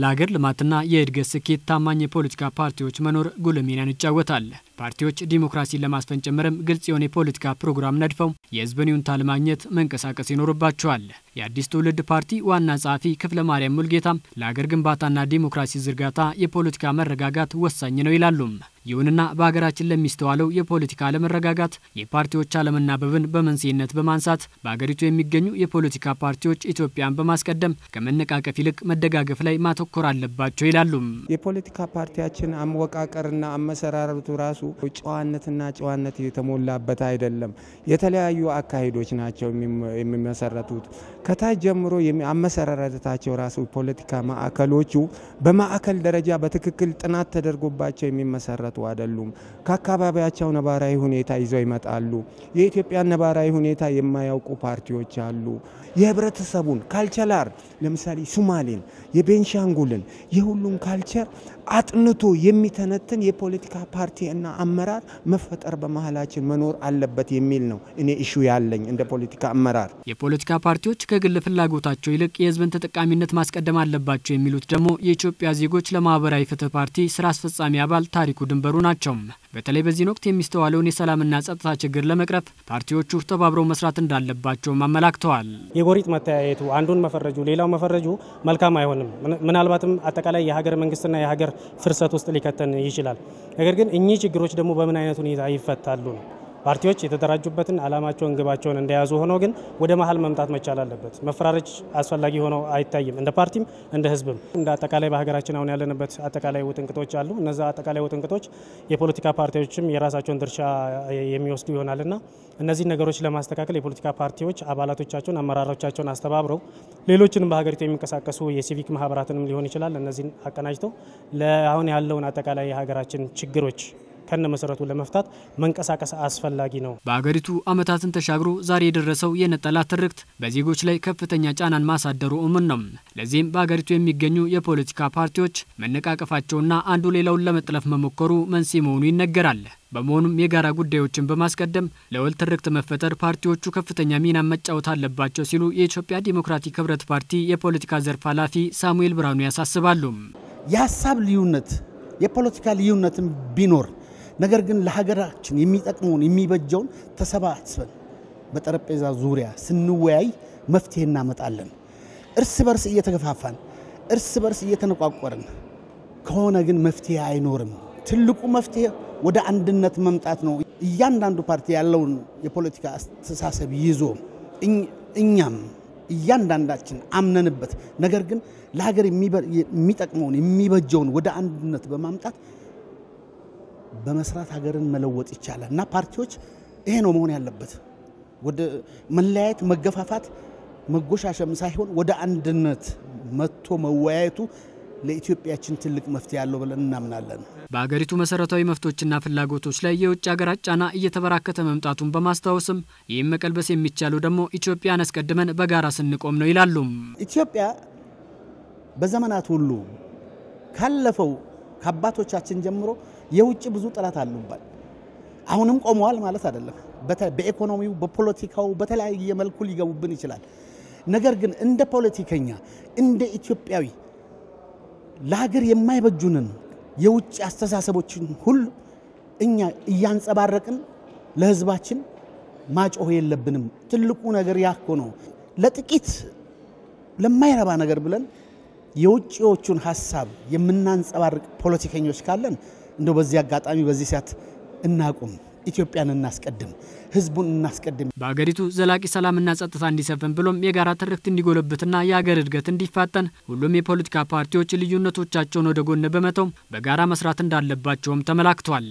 ለሀገር ልማትና የእድገት ስኬት ታማኝ የፖለቲካ ፓርቲዎች መኖር ጉልህ ሚናን ይጫወታል። ፓርቲዎች ዲሞክራሲን ለማስፈን ጭምርም ግልጽ የሆነ የፖለቲካ ፕሮግራም ነድፈው የህዝብን ይሁንታ ለማግኘት መንቀሳቀስ ይኖርባቸዋል። የአዲስ ትውልድ ፓርቲ ዋና ጸሐፊ ክፍለ ማርያም ሙልጌታ ለሀገር ግንባታና ዲሞክራሲ ዝርጋታ የፖለቲካ መረጋጋት ወሳኝ ነው ይላሉም። ይሁንና በሀገራችን ለሚስተዋለው የፖለቲካ አለመረጋጋት የፓርቲዎች አለመናበብን በመንስኤነት በማንሳት በሀገሪቱ የሚገኙ የፖለቲካ ፓርቲዎች ኢትዮጵያን በማስቀደም ከመነቃቀፍ ይልቅ መደጋገፍ ላይ ማተኮር አለባቸው ይላሉ። የፖለቲካ ፓርቲያችን አወቃቀርና አመሰራረቱ ራሱ ጨዋነትና ጨዋነት የተሞላበት አይደለም። የተለያዩ አካሄዶች ናቸው የሚመሰረቱት። ከታች ጀምሮ አመሰራረታቸው ራሱ ፖለቲካ ማዕከሎቹ በማዕከል ደረጃ በትክክል ጥናት ተደርጎባቸው የሚመሰረቱ የሚሰጡ አይደሉም። ከአካባቢያቸው ነባራዊ ሁኔታ ይዘው ይመጣሉ። የኢትዮጵያን ነባራዊ ሁኔታ የማያውቁ ፓርቲዎች አሉ። የህብረተሰቡን ካልቸላር ለምሳሌ ሱማሌን፣ የቤንሻንጉልን የሁሉም ካልቸር አጥንቶ የሚተነትን የፖለቲካ ፓርቲ እና አመራር መፈጠር በመሀላችን መኖር አለበት የሚል ነው እኔ እሹ ያለኝ እንደ ፖለቲካ አመራር። የፖለቲካ ፓርቲዎች ከግል ፍላጎታቸው ይልቅ የህዝብን ተጠቃሚነት ማስቀደም አለባቸው የሚሉት ደግሞ የኢትዮጵያ ዜጎች ለማህበራዊ ፍትህ ፓርቲ ስራ አስፈጻሚ አባል ታሪኩ ድንብ ሊቀመንበሩ ናቸው። በተለይ በዚህን ወቅት የሚስተዋለውን የሰላምና ጸጥታ ችግር ለመቅረፍ ፓርቲዎቹ ተባብረው መስራት እንዳለባቸውም አመላክተዋል። የጎሪጥ መተያየቱ፣ አንዱን መፈረጁ፣ ሌላው መፈረጁ መልካም አይሆንም። ምናልባትም አጠቃላይ የሀገር መንግስትና የሀገር ፍርሰት ውስጥ ሊከተን ይችላል። ነገር ግን እኚህ ችግሮች ደግሞ በምን አይነት ሁኔታ ይፈታሉ ነው ፓርቲዎች የተደራጁበትን አላማቸውን፣ ግባቸውን እንደያዙ ሆኖ ግን ወደ መሀል መምጣት መቻል አለበት። መፈራረጅ አስፈላጊ ሆኖ አይታይም፣ እንደ ፓርቲም እንደ ህዝብም። እንደ አጠቃላይ በሀገራችን አሁን ያለንበት አጠቃላይ ውጥንቅጦች አሉ። እነዚ አጠቃላይ ውጥንቅጦች የፖለቲካ ፓርቲዎችም የራሳቸውን ድርሻ የሚወስዱ ይሆናልና እነዚህ ነገሮች ለማስተካከል የፖለቲካ ፓርቲዎች አባላቶቻቸውን፣ አመራሮቻቸውን አስተባብረው ሌሎችንም በሀገሪቱ የሚንቀሳቀሱ የሲቪክ ማህበራትንም ሊሆን ይችላል እነዚህን አቀናጅተው ለአሁን ያለውን አጠቃላይ የሀገራችን ችግሮች ከነ መሰረቱ ለመፍታት መንቀሳቀስ አስፈላጊ ነው። በአገሪቱ ዓመታትን ተሻግሮ ዛሬ የደረሰው የነጠላ ትርክት በዜጎች ላይ ከፍተኛ ጫናን ማሳደሩ እሙን ነው። ለዚህም በአገሪቱ የሚገኙ የፖለቲካ ፓርቲዎች መነቃቀፋቸውና አንዱ ሌላውን ለመጥለፍ መሞከሩ መንስኤ መሆኑ ይነገራል። በመሆኑም የጋራ ጉዳዮችን በማስቀደም ለወል ትርክት መፈጠር ፓርቲዎቹ ከፍተኛ ሚና መጫወት አለባቸው ሲሉ የኢትዮጵያ ዲሞክራቲክ ህብረት ፓርቲ የፖለቲካ ዘርፍ ኃላፊ ሳሙኤል ብርሃኑ ያሳስባሉ። የሀሳብ ልዩነት የፖለቲካ ልዩነትም ቢኖር ነገር ግን ለሀገራችን የሚጠቅመውን የሚበጀውን ተሰባስበን በጠረጴዛ ዙሪያ ስንወያይ መፍትሄ እናመጣለን። እርስ በርስ እየተገፋፋን እርስ በርስ እየተነቋቆርን ከሆነ ግን መፍትሄ አይኖርም። ትልቁ መፍትሄ ወደ አንድነት መምጣት ነው። እያንዳንዱ ፓርቲ ያለውን የፖለቲካ አስተሳሰብ ይዞ እኛም እያንዳንዳችን አምነንበት ነገር ግን ለሀገር የሚጠቅመውን የሚበጀውን ወደ አንድነት በማምጣት በመስራት ሀገርን መለወጥ ይቻላል እና ፓርቲዎች ይሄ ነው መሆን ያለበት። ወደ መለያየት፣ መገፋፋት፣ መጎሻሸም ሳይሆን ወደ አንድነት መጥቶ መወያየቱ ለኢትዮጵያችን ትልቅ መፍትሄ ያለው ብለን እናምናለን። በአገሪቱ መሰረታዊ መፍቶችና ፍላጎቶች ላይ የውጭ ሀገራት ጫና እየተበራከተ መምጣቱን በማስታወስም ይህም መቀልበስ የሚቻለው ደግሞ ኢትዮጵያን አስቀድመን በጋራ ስንቆም ነው ይላሉ። ኢትዮጵያ በዘመናት ሁሉ ካለፈው ከአባቶቻችን ጀምሮ የውጭ ብዙ ጠላት አሉባት። አሁንም ቆመዋል ማለት አይደለም። በኢኮኖሚው፣ በፖለቲካው በተለያየ መልኩ ሊገቡብን ይችላል። ነገር ግን እንደ ፖለቲከኛ እንደ ኢትዮጵያዊ ለሀገር የማይበጁንን የውጭ አስተሳሰቦችን ሁሉ እኛ እያንጸባረቅን ለህዝባችን ማጮህ የለብንም። ትልቁ ነገር ያኮ ነው። ለጥቂት ለማይረባ ነገር ብለን የውጭዎቹን ሀሳብ የምናንጸባርቅ ፖለቲከኞች ካለን እንደው በዚህ አጋጣሚ በዚህ ሰዓት እናቁም። ኢትዮጵያን እናስቀድም፣ ህዝቡን እናስቀድም። በሀገሪቱ ዘላቂ ሰላምና ጸጥታ እንዲሰፍን ብሎም የጋራ ትርክት እንዲጎለብትና የሀገር እድገት እንዲፋጠን ሁሉም የፖለቲካ ፓርቲዎች ልዩነቶቻቸውን ወደ ጎን በመተው በጋራ መስራት እንዳለባቸውም ተመላክቷል።